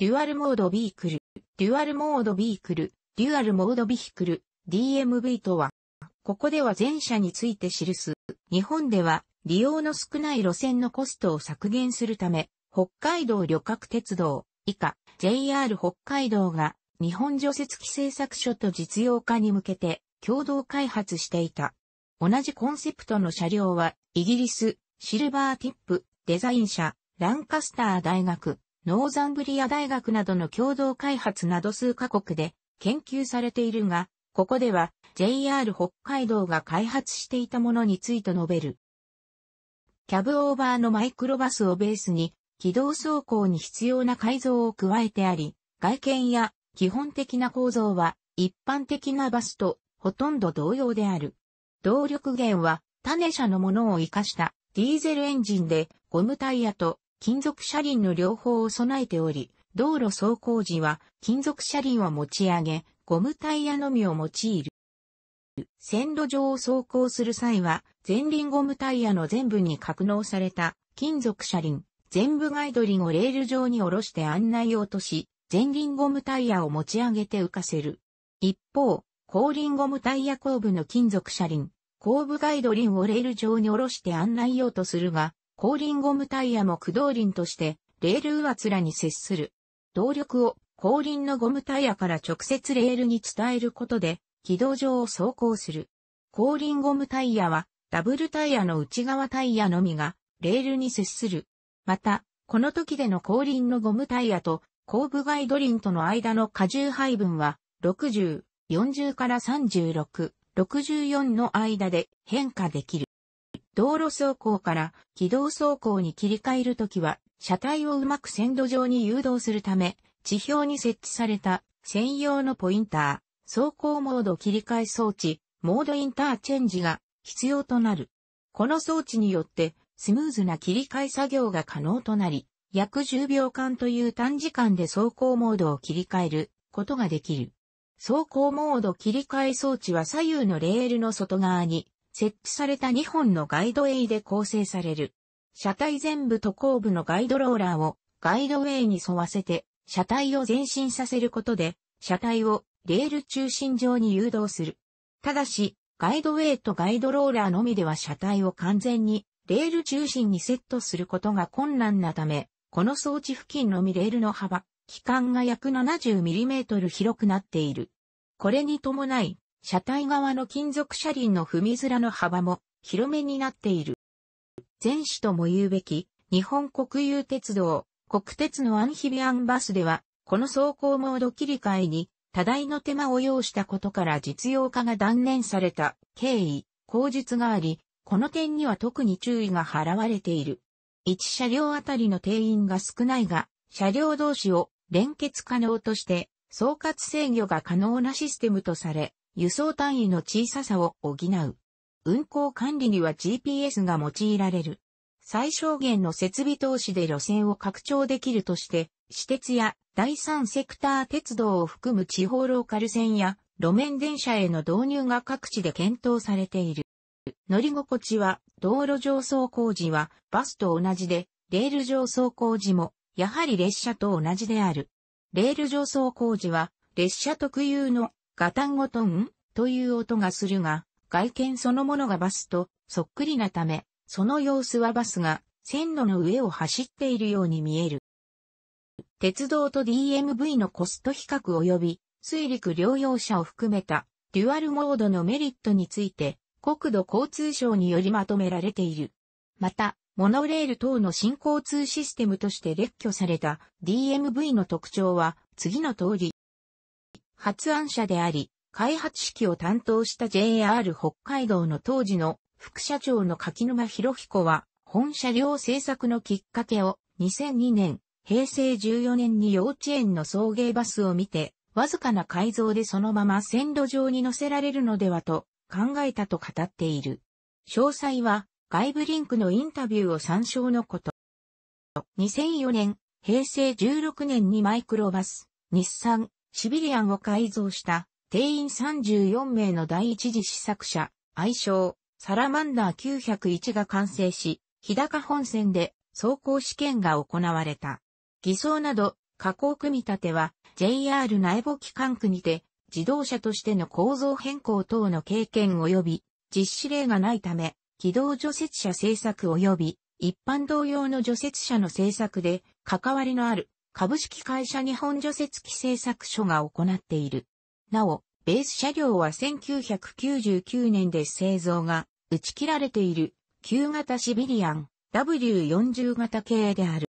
デュアルモードビークル、デュアルモードビークル、デュアルモードビークル、DMV とは、ここでは前者について記す。日本では利用の少ない路線のコストを削減するため、北海道旅客鉄道以下 JR 北海道が日本除雪機製作所と実用化に向けて共同開発していた。同じコンセプトの車両はイギリスシルバーティップデザイン社ランカスター大学ノーザンブリア大学などの共同開発など数カ国で研究されているが、ここでは JR 北海道が開発していたものについて述べる。キャブオーバーのマイクロバスをベースに軌道走行に必要な改造を加えてあり、外見や基本的な構造は一般的なバスとほとんど同様である。動力源は種車のものを活かしたディーゼルエンジンでゴムタイヤと金属車輪の両方を備えており、道路走行時は金属車輪を持ち上げ、ゴムタイヤのみを用いる。線路上を走行する際は、前輪ゴムタイヤの全部に格納された金属車輪、全部ガイドリンをレール上に下ろして案内を落とし、前輪ゴムタイヤを持ち上げて浮かせる。一方、後輪ゴムタイヤ後部の金属車輪、後部ガイドリンをレール上に下ろして案内用とするが、後輪ゴムタイヤも駆動輪として、レール上面に接する。動力を後輪のゴムタイヤから直接レールに伝えることで、軌道上を走行する。後輪ゴムタイヤは、ダブルタイヤの内側タイヤのみが、レールに接する。また、この時での後輪のゴムタイヤと、後部ガイド輪との間の荷重配分は、60、40から36、64の間で変化できる。道路走行から軌道走行に切り替えるときは、車体をうまく線路上に誘導するため、地表に設置された専用のポインター、走行モード切り替え装置、モードインターチェンジが必要となる。この装置によってスムーズな切り替え作業が可能となり、約10秒間という短時間で走行モードを切り替えることができる。走行モード切り替え装置は左右のレールの外側に設置された2本のガイドウェイで構成される。車体全部と後部のガイドローラーをガイドウェイに沿わせて車体を前進させることで車体をレール中心上に誘導する。ただし、ガイドウェイとガイドローラーのみでは車体を完全にレール中心にセットすることが困難なため、この装置付近のみレールの幅、期間が約 70mm 広くなっている。これに伴い、車体側の金属車輪の踏み面の幅も広めになっている。前史とも言うべき、日本国有鉄道、国鉄のアンヒビアンバスでは、この走行モード切り替えに、多大の手間を要したことから実用化が断念された経緯、口述があり、この点には特に注意が払われている。1車両あたりの定員が少ないが、車両同士を連結可能として、総括制御が可能なシステムとされ、輸送単位の小ささを補う。運行管理には GPS が用いられる。最小限の設備投資で路線を拡張できるとして、私鉄や第三セクター鉄道を含む地方ローカル線や路面電車への導入が各地で検討されている。乗り心地は道路上走行時はバスと同じで、レール上走行時もやはり列車と同じである。レール上走行時は列車特有のガタンゴトンという音がするが、外見そのものがバスとそっくりなため、その様子はバスが線路の上を走っているように見える。鉄道と DMV のコスト比較及び水陸両用車を含めたデュアルモードのメリットについて国土交通省によりまとめられている。また、モノレール等の新交通システムとして列挙された DMV の特徴は次の通り発案者であり、開発式を担当した JR 北海道の当時の副社長の柿沼博彦は、本車両制作のきっかけを2002年、平成14年に幼稚園の送迎バスを見て、わずかな改造でそのまま線路上に乗せられるのではと考えたと語っている。詳細は外部リンクのインタビューを参照のこと。2004年、平成16年にマイクロバス、日産、シビリアンを改造した定員34名の第一次試作車、愛称、サラマンダー901が完成し、日高本線で走行試験が行われた。偽装など、加工組み立ては JR 内部機関区にて自動車としての構造変更等の経験及び実施例がないため、軌道除雪車制作及び一般同様の除雪車の制作で関わりのある株式会社日本除雪機製作所が行っている。なお、ベース車両は1999年で製造が打ち切られている旧型シビリアン W40 型系である。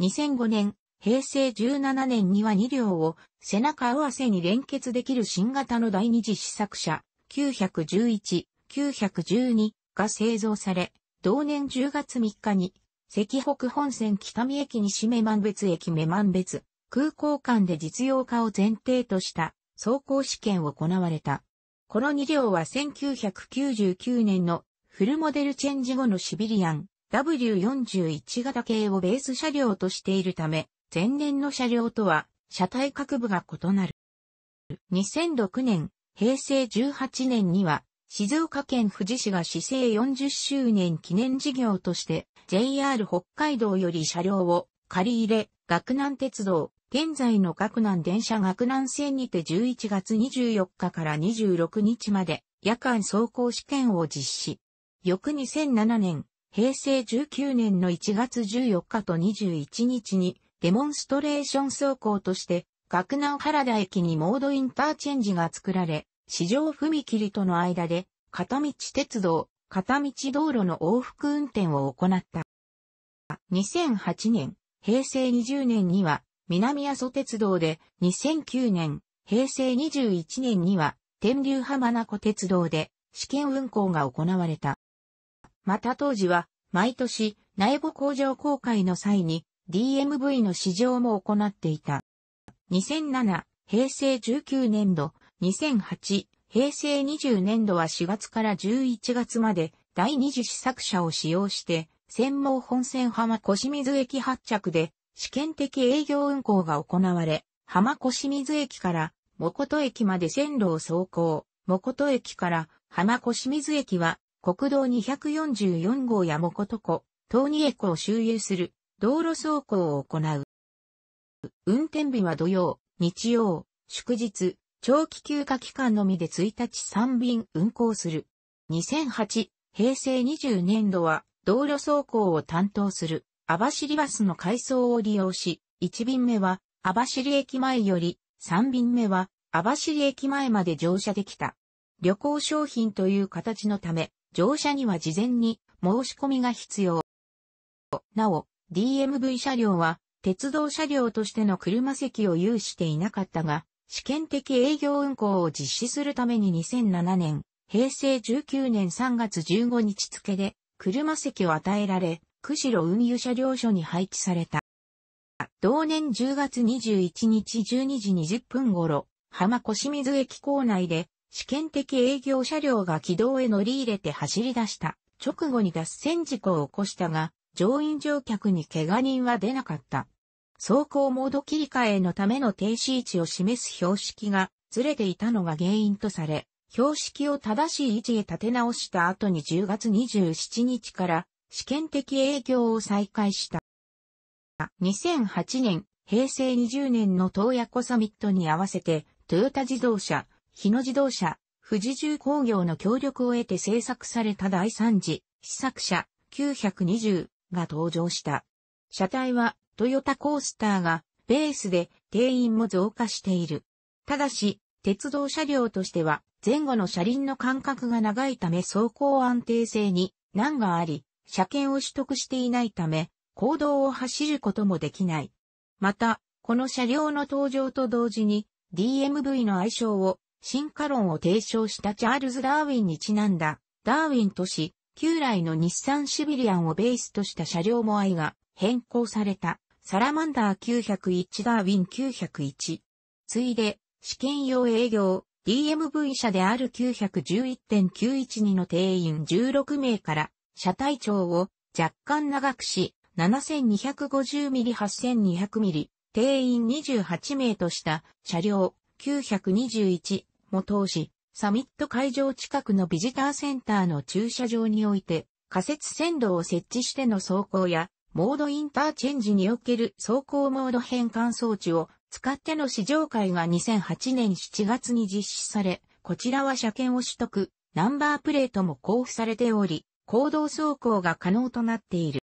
2005年、平成17年には2両を背中合わせに連結できる新型の第二次試作車911、912が製造され、同年10月3日に関北本線北見駅西目満別駅目満別、空港間で実用化を前提とした走行試験を行われた。この2両は1999年のフルモデルチェンジ後のシビリアン W41 型系をベース車両としているため、前年の車両とは車体各部が異なる。2006年、平成18年には静岡県富士市が市政40周年記念事業として JR 北海道より車両を借り入れ、学南鉄道、現在の学南電車学南線にて11月24日から26日まで夜間走行試験を実施。翌2007年、平成19年の1月14日と21日にデモンストレーション走行として学南原田駅にモードインターチェンジが作られ、市場踏切との間で、片道鉄道、片道道路の往復運転を行った。2008年、平成20年には、南阿蘇鉄道で、2009年、平成21年には、天竜浜名湖鉄道で、試験運行が行われた。また当時は、毎年、内部工場公開の際に、DMV の試乗も行っていた。2007、平成19年度、2008、平成20年度は4月から11月まで第二次試作車を使用して、専門本線浜小清水駅発着で試験的営業運行が行われ、浜小清水駅から誠駅まで線路を走行、誠駅から浜小清水駅は国道244号や誠湖、東二駅を周遊する道路走行を行う。運転日は土曜、日曜、祝日、長期休暇期間のみで1日3便運行する。2008、平成20年度は、道路走行を担当する、網走バスの改装を利用し、1便目は、網走駅前より、3便目は、網走駅前まで乗車できた。旅行商品という形のため、乗車には事前に申し込みが必要。なお、DMV 車両は、鉄道車両としての車席を有していなかったが、試験的営業運行を実施するために2007年、平成19年3月15日付で、車席を与えられ、釧路運輸車両所に配置された。同年10月21日12時20分頃、浜越水駅構内で、試験的営業車両が軌道へ乗り入れて走り出した。直後に脱線事故を起こしたが、乗員乗客に怪我人は出なかった。走行モード切り替えのための停止位置を示す標識がずれていたのが原因とされ、標識を正しい位置へ立て直した後に10月27日から試験的営業を再開した。2008年、平成20年の東野湖サミットに合わせて、トヨタ自動車、日野自動車、富士重工業の協力を得て制作された第3次試作車920が登場した。車体はトヨタコースターがベースで定員も増加している。ただし、鉄道車両としては前後の車輪の間隔が長いため走行安定性に難があり、車検を取得していないため、公道を走ることもできない。また、この車両の登場と同時に DMV の愛称を進化論を提唱したチャールズ・ダーウィンにちなんだ、ダーウィン都市、旧来の日産シビリアンをベースとした車両も愛が変更された。サラマンダー901ダーウィン901。ついで、試験用営業、DMV 社である911.912の定員16名から、車体長を若干長くし、7 2 5 0ミリ8 2 0 0ミリ、定員28名とした車両921も通し、サミット会場近くのビジターセンターの駐車場において、仮設線路を設置しての走行や、モードインターチェンジにおける走行モード変換装置を使っての試乗会が2008年7月に実施され、こちらは車検を取得、ナンバープレートも交付されており、行動走行が可能となっている。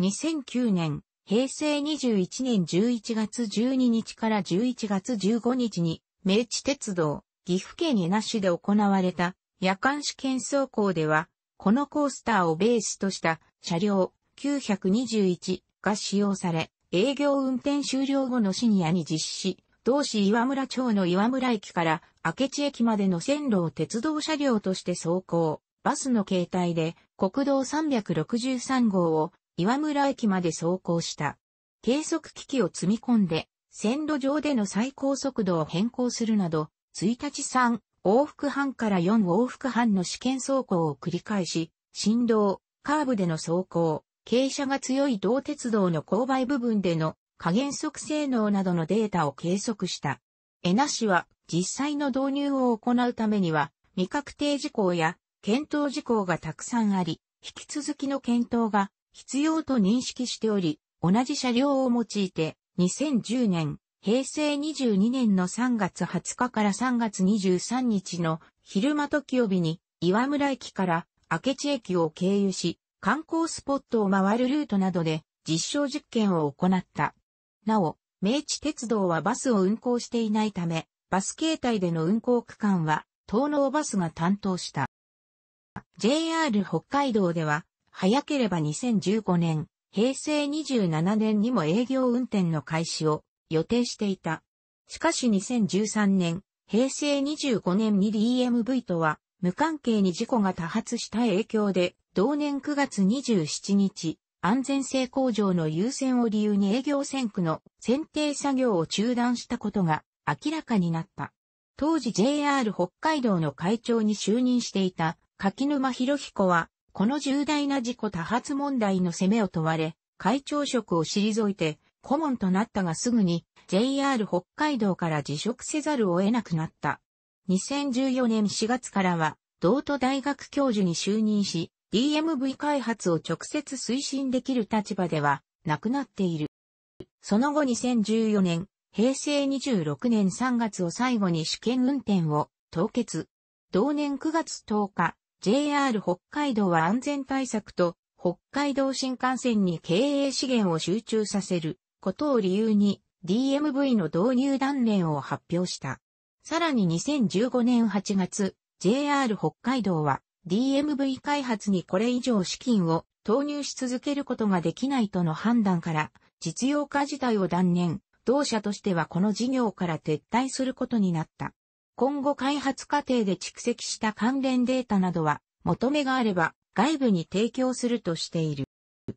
2009年、平成21年11月12日から11月15日に、明治鉄道、岐阜県江那市で行われた夜間試験走行では、このコースターをベースとした車両、921が使用され、営業運転終了後のシニアに実施同市岩村町の岩村駅から明智駅までの線路を鉄道車両として走行、バスの形態で国道363号を岩村駅まで走行した。計測機器を積み込んで、線路上での最高速度を変更するなど、1日3往復半から4往復半の試験走行を繰り返し、振動、カーブでの走行、傾斜が強い同鉄道の勾配部分での加減速性能などのデータを計測した。江那市は実際の導入を行うためには未確定事項や検討事項がたくさんあり、引き続きの検討が必要と認識しており、同じ車両を用いて2010年、平成22年の3月20日から3月23日の昼間と曜日に岩村駅から明智駅を経由し、観光スポットを回るルートなどで実証実験を行った。なお、明治鉄道はバスを運行していないため、バス形態での運行区間は、東能バスが担当した。JR 北海道では、早ければ2015年、平成27年にも営業運転の開始を予定していた。しかし2013年、平成25年に DMV とは無関係に事故が多発した影響で同年9月27日、安全性向上の優先を理由に営業線区の選定作業を中断したことが明らかになった。当時 JR 北海道の会長に就任していた柿沼博彦は、この重大な事故多発問題の責めを問われ、会長職を退いて、顧問となったがすぐに JR 北海道から辞職せざるを得なくなった。2014年4月からは、道都大学教授に就任し、DMV 開発を直接推進できる立場ではなくなっている。その後2014年、平成26年3月を最後に試験運転を凍結。同年9月10日、JR 北海道は安全対策と北海道新幹線に経営資源を集中させることを理由に DMV の導入断念を発表した。さらに2015年8月、JR 北海道は DMV 開発にこれ以上資金を投入し続けることができないとの判断から、実用化自体を断念、同社としてはこの事業から撤退することになった。今後開発過程で蓄積した関連データなどは、求めがあれば外部に提供するとしている。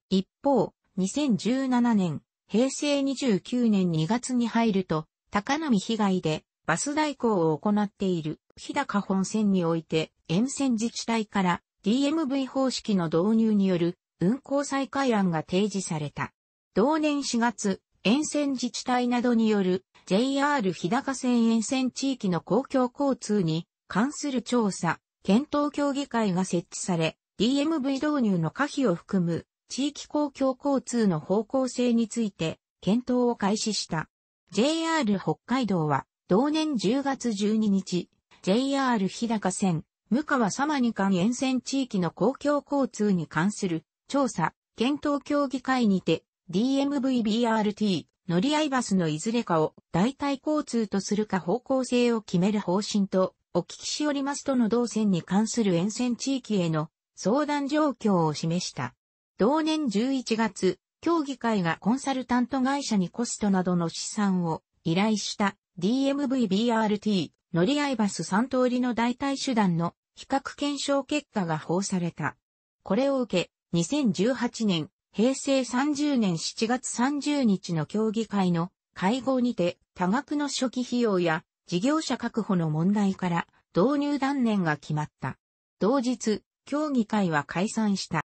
一方、2017年、平成29年2月に入ると、高波被害でバス代行を行っている日高本線において、沿線自治体から DMV 方式の導入による運行再開案が提示された。同年4月、沿線自治体などによる JR 日高線沿線地域の公共交通に関する調査、検討協議会が設置され、DMV 導入の可否を含む地域公共交通の方向性について検討を開始した。JR 北海道は同年10月12日、JR 日高線無川様に間沿線地域の公共交通に関する調査、検討協議会にて DMVBRT 乗り合いバスのいずれかを代替交通とするか方向性を決める方針とお聞きしおりますとの動線に関する沿線地域への相談状況を示した。同年11月、協議会がコンサルタント会社にコストなどの試算を依頼した DMVBRT 乗り合いバス3通りの代替手段の比較検証結果が報された。これを受け、2018年、平成30年7月30日の協議会の会合にて、多額の初期費用や事業者確保の問題から導入断念が決まった。同日、協議会は解散した。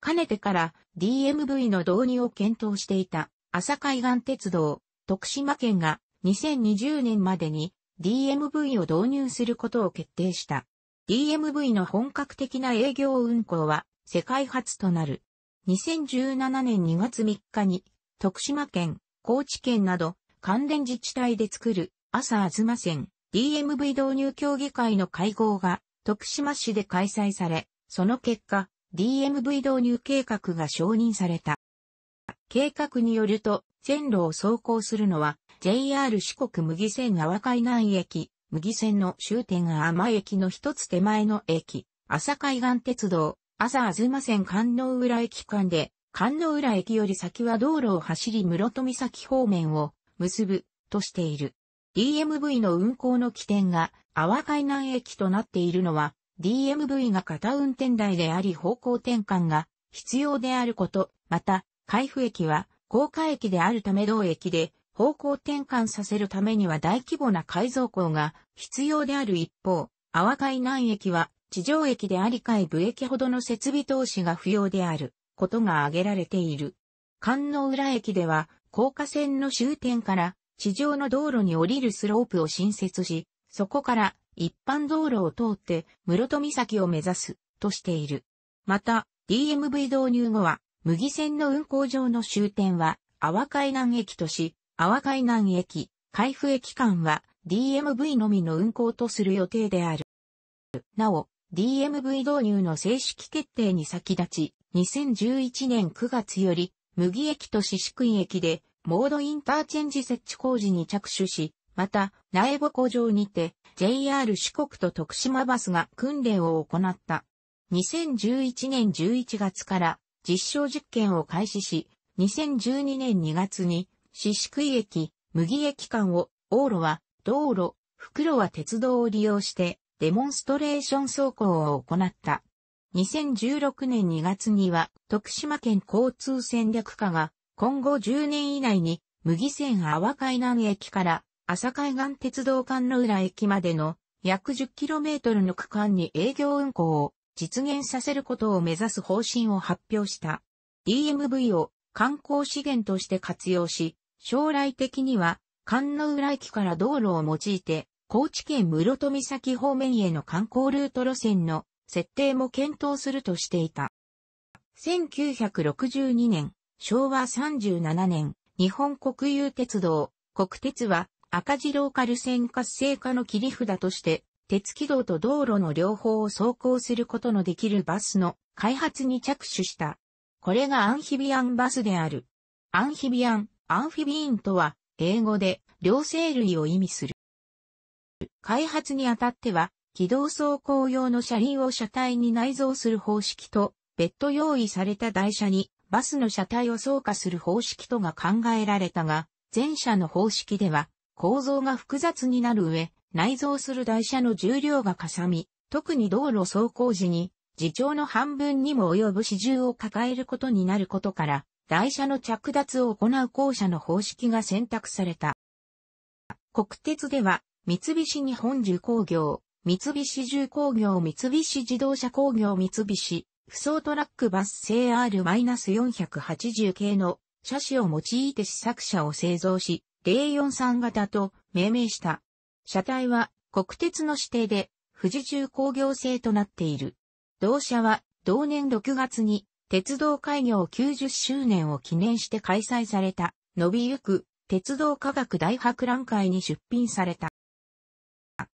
かねてから DMV の導入を検討していた朝海岸鉄道、徳島県が2020年までに DMV を導入することを決定した。d m v の本格的な営業運行は世界初となる。2017年2月3日に徳島県、高知県など関連自治体で作る朝あずま線 DMV 導入協議会の会合が徳島市で開催され、その結果 DMV 導入計画が承認された。計画によると線路を走行するのは JR 四国麦線阿海南駅、麦線の終点が天駅の一つ手前の駅、朝海岸鉄道、朝あずま線観音浦駅間で、観音浦駅より先は道路を走り室戸岬方面を結ぶとしている。DMV の運行の起点が阿波海南駅となっているのは DMV が片運転台であり方向転換が必要であること、また、海部駅は高架駅であるため同駅で方向転換させるためには大規模な改造工が必要である一方、阿波海南駅は地上駅であり海部駅ほどの設備投資が不要であることが挙げられている。関の浦駅では、高架線の終点から地上の道路に降りるスロープを新設し、そこから一般道路を通って室戸岬を目指すとしている。また、DMV 導入後は、麦線の運行上の終点は、阿波海南駅とし、阿波海南駅、海部駅間は DMV のみの運行とする予定である。なお、DMV 導入の正式決定に先立ち、2011年9月より、麦駅と四宿駅で、モードインターチェンジ設置工事に着手し、また、苗穂工場にて、JR 四国と徳島バスが訓練を行った。2011年11月から実証実験を開始し、2012年2月に四宿井駅、麦駅間を、往路は、道路、袋は鉄道を利用して、デモンストレーション走行を行った。2016年2月には、徳島県交通戦略課が、今後10年以内に、麦線阿波海南駅から、朝海岸鉄道館の浦駅までの、約 10km の区間に営業運行を実現させることを目指す方針を発表した。DMV を観光資源として活用し、将来的には、関の浦駅から道路を用いて、高知県室戸岬方面への観光ルート路線の設定も検討するとしていた。1962年、昭和37年、日本国有鉄道、国鉄は赤字ローカル線活性化の切り札として、鉄軌道と道路の両方を走行することのできるバスの開発に着手した。これがアンヒビアンバスである。アンヒビアン、アンフィビーンとは、英語で、両生類を意味する。開発にあたっては、機動走行用の車輪を車体に内蔵する方式と、別途用意された台車に、バスの車体を走化する方式とが考えられたが、前者の方式では、構造が複雑になる上、内蔵する台車の重量がかさみ、特に道路走行時に、自重の半分にも及ぶ支重を抱えることになることから、台車の着脱を行う校舎の方式が選択された。国鉄では、三菱日本重工業、三菱重工業三菱自動車工業三菱、不走トラックバス製 R-480 系の車種を用いて試作車を製造し、043型と命名した。車体は国鉄の指定で富士重工業製となっている。同社は同年6月に鉄道開業90周年を記念して開催された、伸びゆく鉄道科学大博覧会に出品された。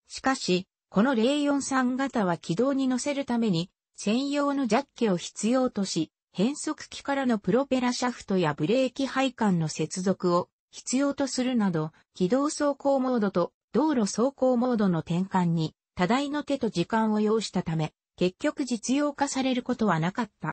しかし、この043型は軌道に乗せるために、専用のジャッキを必要とし、変速機からのプロペラシャフトやブレーキ配管の接続を必要とするなど、軌道走行モードと道路走行モードの転換に多大の手と時間を要したため、結局実用化されることはなかった。